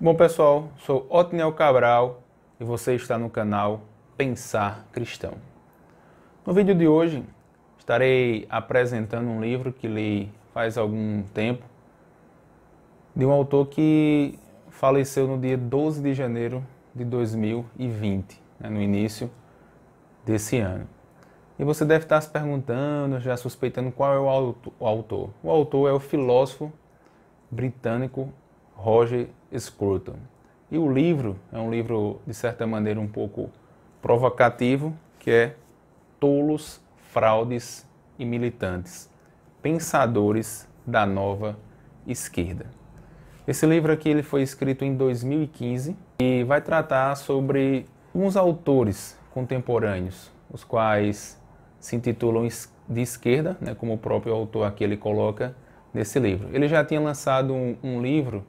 Bom pessoal, sou Otniel Cabral e você está no canal Pensar Cristão. No vídeo de hoje estarei apresentando um livro que li faz algum tempo, de um autor que faleceu no dia 12 de janeiro de 2020, né, no início desse ano. E você deve estar se perguntando, já suspeitando qual é o autor. O autor é o filósofo britânico Roger Scruton. E o livro é um livro, de certa maneira, um pouco provocativo, que é Tolos, Fraudes e Militantes, Pensadores da Nova Esquerda. Esse livro aqui ele foi escrito em 2015 e vai tratar sobre alguns autores contemporâneos, os quais se intitulam de esquerda, né, como o próprio autor aqui ele coloca nesse livro. Ele já tinha lançado um, um livro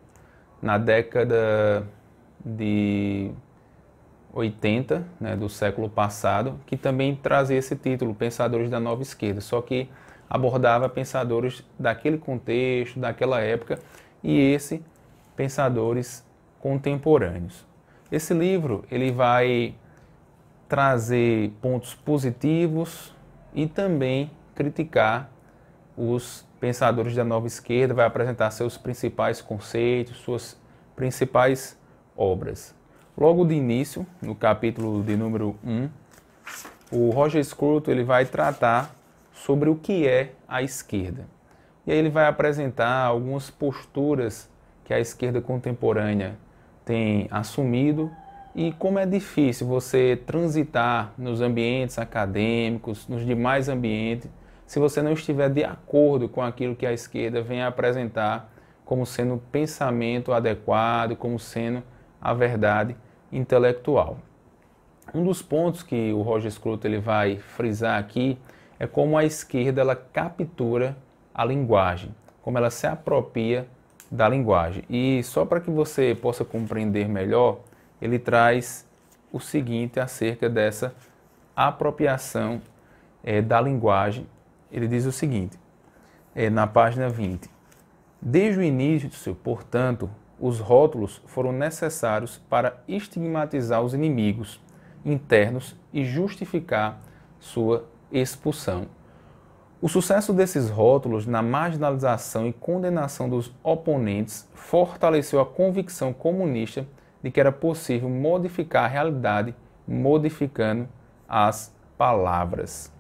na década de 80 né, do século passado, que também trazia esse título, Pensadores da Nova Esquerda, só que abordava pensadores daquele contexto, daquela época, e esse pensadores contemporâneos. Esse livro ele vai trazer pontos positivos e também criticar os pensadores da nova esquerda, vai apresentar seus principais conceitos, suas principais obras. Logo de início, no capítulo de número 1, o Roger Scruton ele vai tratar sobre o que é a esquerda. E aí ele vai apresentar algumas posturas que a esquerda contemporânea tem assumido e como é difícil você transitar nos ambientes acadêmicos, nos demais ambientes se você não estiver de acordo com aquilo que a esquerda vem apresentar como sendo o pensamento adequado, como sendo a verdade intelectual. Um dos pontos que o Roger Scruton ele vai frisar aqui é como a esquerda ela captura a linguagem, como ela se apropria da linguagem. E só para que você possa compreender melhor, ele traz o seguinte acerca dessa apropriação é, da linguagem ele diz o seguinte, é, na página 20: Desde o início, portanto, os rótulos foram necessários para estigmatizar os inimigos internos e justificar sua expulsão. O sucesso desses rótulos na marginalização e condenação dos oponentes fortaleceu a convicção comunista de que era possível modificar a realidade modificando as palavras.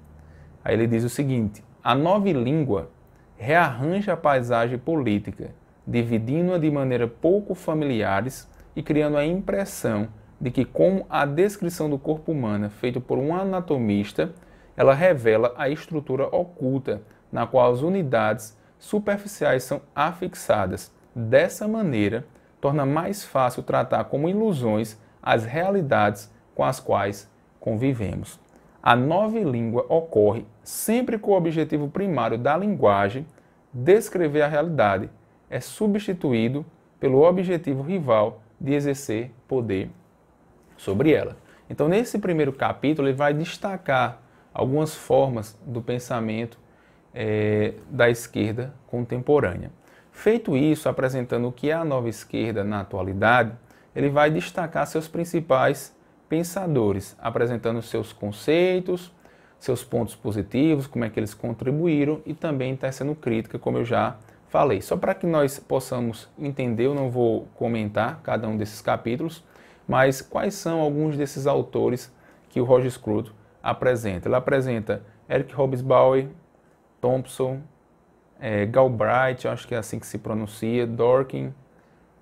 Aí ele diz o seguinte: a nova língua rearranja a paisagem política, dividindo-a de maneira pouco familiares e criando a impressão de que, como a descrição do corpo humano feita por um anatomista, ela revela a estrutura oculta na qual as unidades superficiais são afixadas. Dessa maneira, torna mais fácil tratar como ilusões as realidades com as quais convivemos a nova língua ocorre sempre com o objetivo primário da linguagem descrever a realidade, é substituído pelo objetivo rival de exercer poder sobre ela. Então, nesse primeiro capítulo, ele vai destacar algumas formas do pensamento é, da esquerda contemporânea. Feito isso, apresentando o que é a nova esquerda na atualidade, ele vai destacar seus principais pensadores, apresentando seus conceitos, seus pontos positivos, como é que eles contribuíram e também tecendo tá crítica, como eu já falei. Só para que nós possamos entender, eu não vou comentar cada um desses capítulos, mas quais são alguns desses autores que o Roger Scruton apresenta? Ele apresenta Eric Hobsbawm, Thompson, é, Galbraith, acho que é assim que se pronuncia, Dorkin,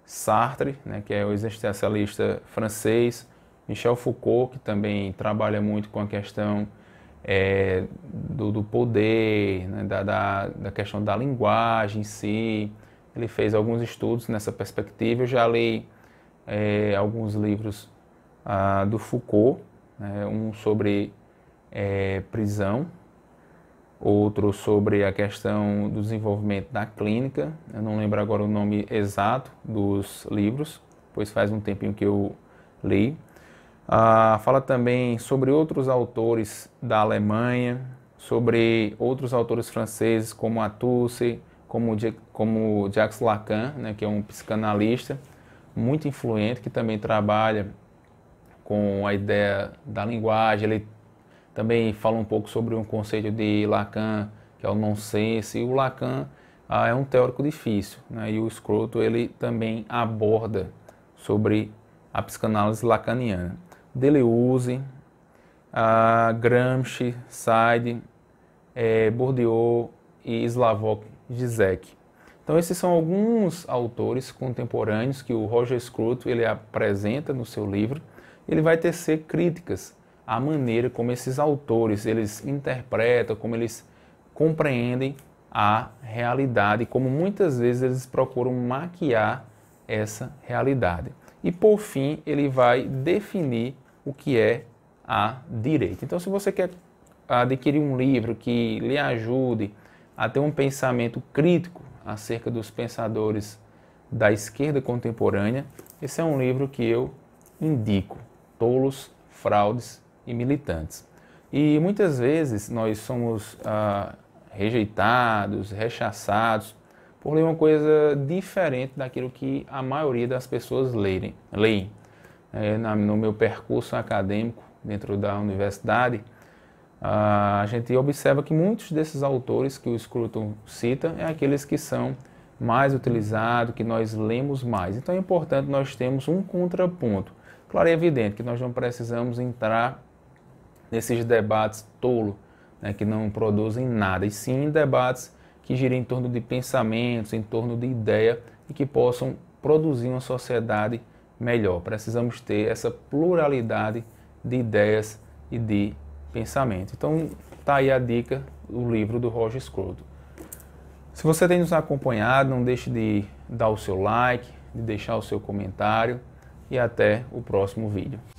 Sartre, né, que é o existencialista francês, Michel Foucault, que também trabalha muito com a questão é, do, do, poder, né, da, da, da, questão da linguagem em si. Ele fez alguns estudos nessa perspectiva. Eu já li é, alguns livros ah, do Foucault, né, um sobre é, prisão, outro sobre a questão do desenvolvimento da clínica. Eu não lembro agora o nome exato dos livros, pois faz um tempinho que eu li. Ah, fala também sobre outros autores da Alemanha, sobre outros autores franceses como Atusse, como, como Jacques Lacan, né, que é um psicanalista muito influente, que também trabalha com a ideia da linguagem. Ele também fala um pouco sobre um conceito de Lacan, que é o nonsense. E o Lacan ah, é um teórico difícil, né? e o Scroto ele também aborda sobre a psicanálise lacaniana. Deleuze, Gramsci, Said, é, Bourdieu e Slavoj Zizek. Então esses são alguns autores contemporâneos que o Roger Scruton ele apresenta no seu livro. Ele vai tecer críticas à maneira como esses autores eles interpretam, como eles compreendem a realidade, como muitas vezes eles procuram maquiar essa realidade. E por fim, ele vai definir o que é a direita. Então, se você quer adquirir um livro que lhe ajude a ter um pensamento crítico acerca dos pensadores da esquerda contemporânea, esse é um livro que eu indico: Tolos, Fraudes e Militantes. E muitas vezes nós somos ah, rejeitados, rechaçados por ler uma coisa diferente daquilo que a maioria das pessoas leem. leem é, na, no meu percurso acadêmico dentro da universidade, a gente observa que muitos desses autores que o Scruton cita é aqueles que são mais utilizados, que nós lemos mais. Então é importante nós termos um contraponto. Claro, é evidente que nós não precisamos entrar nesses debates tolo, né, que não produzem nada, e sim em debates que girem em torno de pensamentos, em torno de ideia e que possam produzir uma sociedade melhor. Precisamos ter essa pluralidade de ideias e de pensamento. Então, tá aí a dica do livro do Roger Scruton. Se você tem nos acompanhado, não deixe de dar o seu like, de deixar o seu comentário e até o próximo vídeo.